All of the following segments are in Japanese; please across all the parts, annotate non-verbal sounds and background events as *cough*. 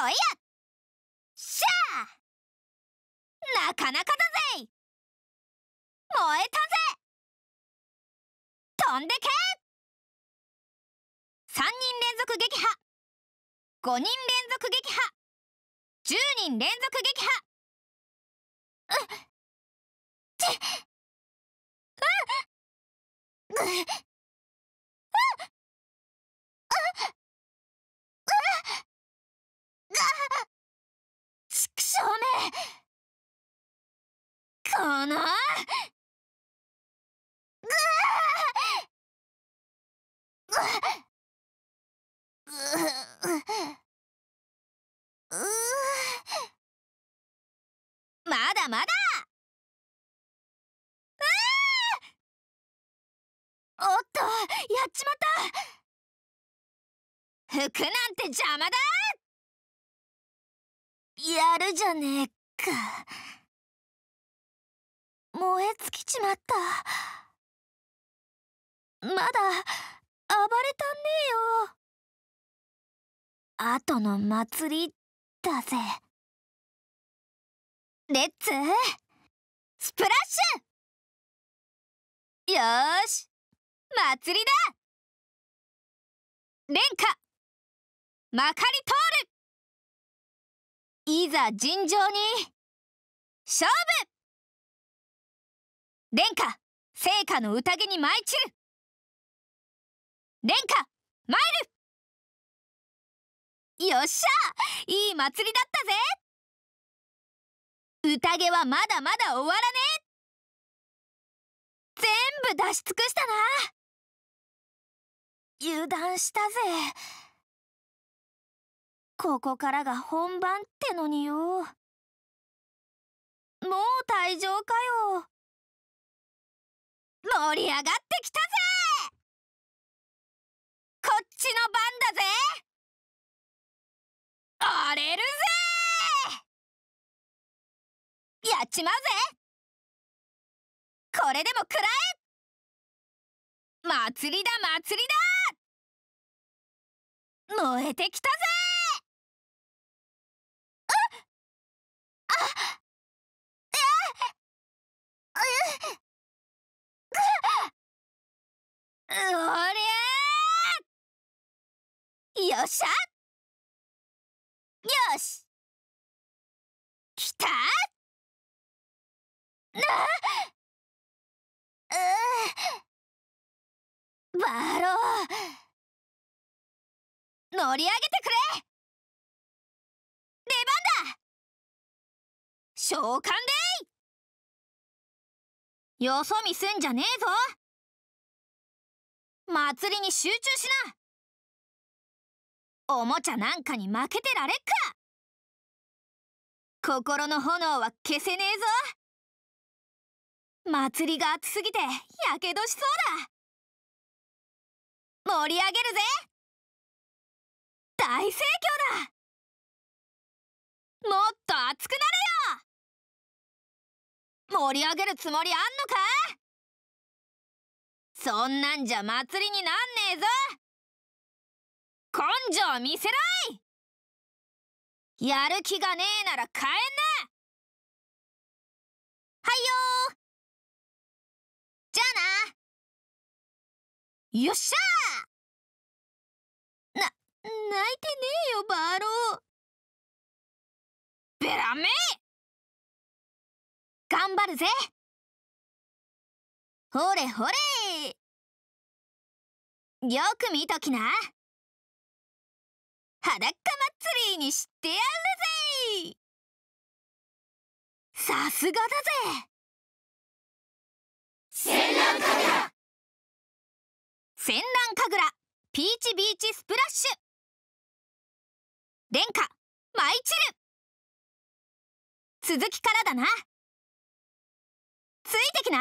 そいやしゃなかなかだぜ燃えたぜ飛んでけ3人連続撃破5人連続撃破10人連続撃破うっちっうっ *laughs* まだまだおっとやっちまった服なんて邪魔だやるじゃねえか。燃え尽きちまったまだ暴れたんねえよ後の祭りだぜレッツスプラッシュよし祭りだ廉価まかり通るいざ尋常に勝負殿下聖火の宴に舞い散る殿下参るよっしゃいい祭りだったぜ宴はまだまだ終わらねえ全部出し尽くしたな油断したぜここからが本番ってのによもう退場かよ盛り上がってきたぜこっちの番だぜ荒れるぜやっちまうぜこれでも食らえ祭りだ祭りだ燃えてきたぜりゃよっしゃよしきたなうバロー乗り上げてくれ出番だ召喚でよそ見すんじゃねえぞ祭りに集中しなおもちゃなんかに負けてられっか心の炎は消せねえぞ祭りが熱すぎてやけどしそうだ盛り上げるぜ大盛況だもっと熱くなれよ盛り上げるつもりあんのかそんなんじゃ祭りになんねえぞ根性見せろいやる気がねえなら帰んなはいよじゃあなよっしゃな、泣いてねえよ、バーロー。ベラメ頑張るぜほれほれよく見ときな裸祭りにしてやるぜさすがだぜ戦乱神楽戦乱神楽ピーチビーチスプラッシュ殿下舞い散る続きからだなついてきな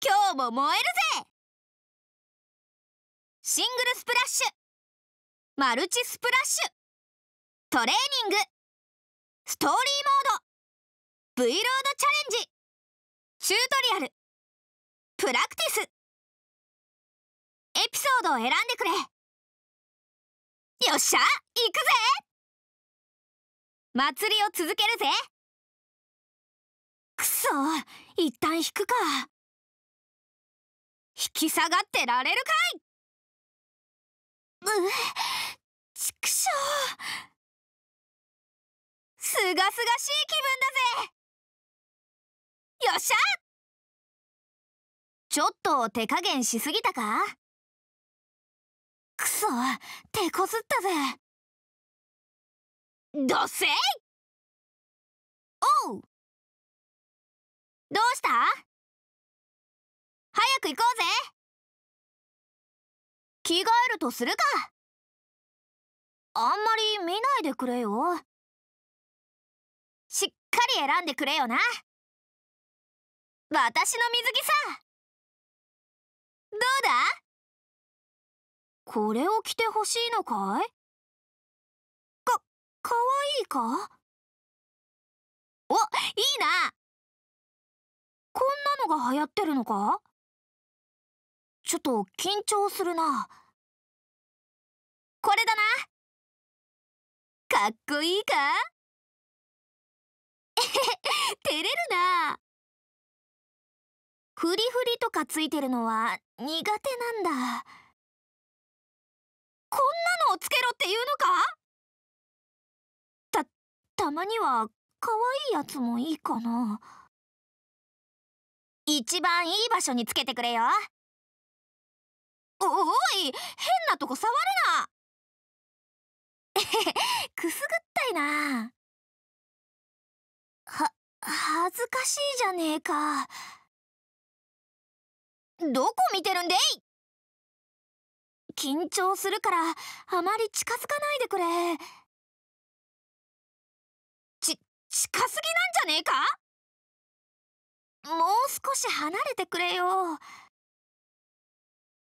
今日も燃えるぜシングルスプラッシュマルチスプラッシュトレーニングストーリーモード V ロードチャレンジチュートリアルプラクティスエピソードを選んでくれよっしゃ行くぜ祭りを続けるぜくそ一旦引くか引き下がってられるかいうちくしょうすがすがしい気分だぜよっしゃちょっと手加減しすぎたかくそ手こずったぜどっせいおうどうした早く行こうぜ着替えるとするかあんまり見ないでくれよしっかり選んでくれよな私の水着さどうだこれを着てほしいのかいか、かわいいかお、いいなこんなのが流行ってるのかちょっと緊張するなこれだなかっこいいかえへへ照れるなフリフリとかついてるのは苦手なんだこんなのをつけろっていうのかたたまには可愛いやつもいいかな一番いい場所につけてくれよおおい変なとこ触るな *laughs* くすぐったいなは恥ずかしいじゃねえかどこ見てるんでい緊張するからあまり近づかないでくれち近すぎなんじゃねえかもう少し離れてくれよ。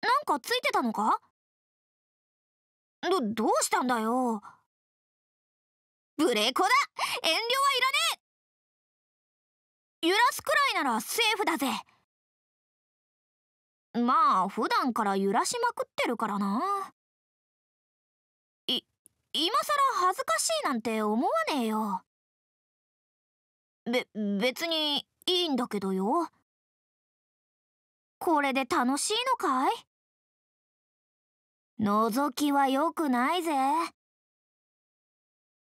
なんかついてたのかど、どうしたんだよ。ブレコだ遠慮はいらねえ揺らすくらいならセーフだぜ。まあ、普段から揺らしまくってるからな。い、今さら恥ずかしいなんて思わねえよ。べ、別にいいんだけどよ。これで楽しいのかい覗きは良くないぜ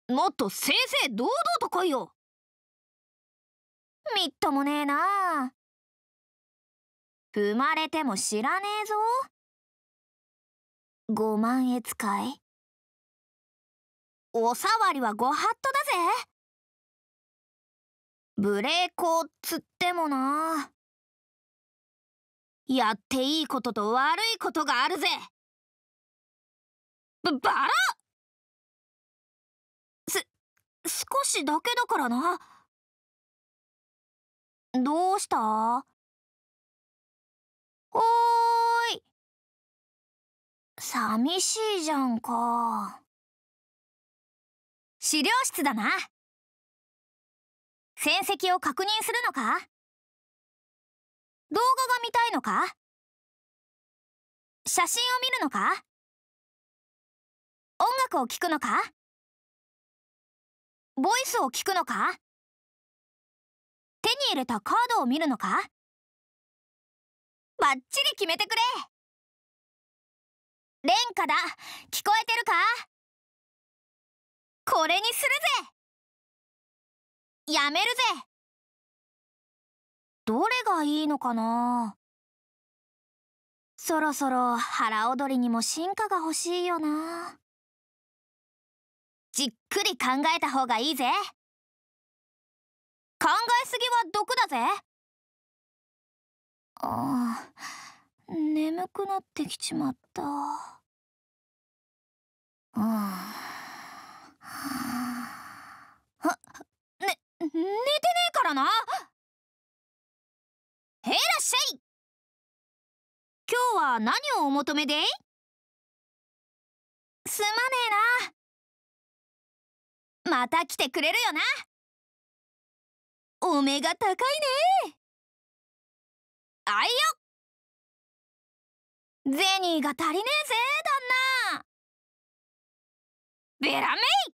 もっと正々堂々と来いよみっともねえな踏まれても知らねえぞ5万円使いおさわりはご法度だぜ無礼講っつってもなやっていいことと悪いことがあるぜばバラす少しだけだからなどうしたおーい寂しいじゃんか資料室だな戦績を確認するのか動画が見たいのか写真を見るのか音楽を聴くのかボイスを聞くのか手に入れたカードを見るのかバッチリ決めてくれ廉価だ聞こえてるかこれにするぜやめるぜどれがいいのかなそろそろ腹踊りにも進化が欲しいよな。じっくり考えた方がいいぜ考えすぎは毒だぜああ眠くなってきちまったあああね寝てねえからなへいらっしゃい今日は何をお求めですまねえなまた来てくれるよなお目が高いねあいよゼニーが足りねえぜ旦那ベラメイ